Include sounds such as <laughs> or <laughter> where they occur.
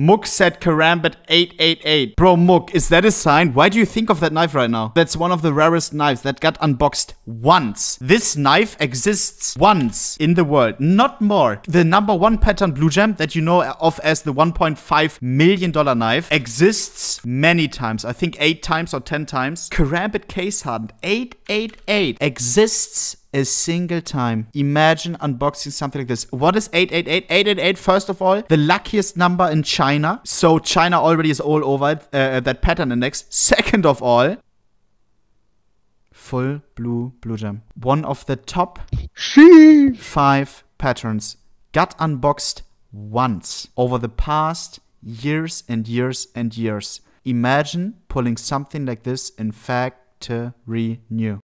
Mook said Karambit 888. Bro, Mook, is that a sign? Why do you think of that knife right now? That's one of the rarest knives that got unboxed once. This knife exists once in the world, not more. The number one pattern blue gem that you know of as the $1.5 million knife exists many times. I think eight times or 10 times. Karambit case hardened 888 exists a single time. Imagine unboxing something like this. What is 888? 888, first of all, the luckiest number in China. So China already is all over uh, that pattern index. Second of all, full blue blue gem. One of the top <laughs> five patterns got unboxed once over the past years and years and years. Imagine pulling something like this in Factory New.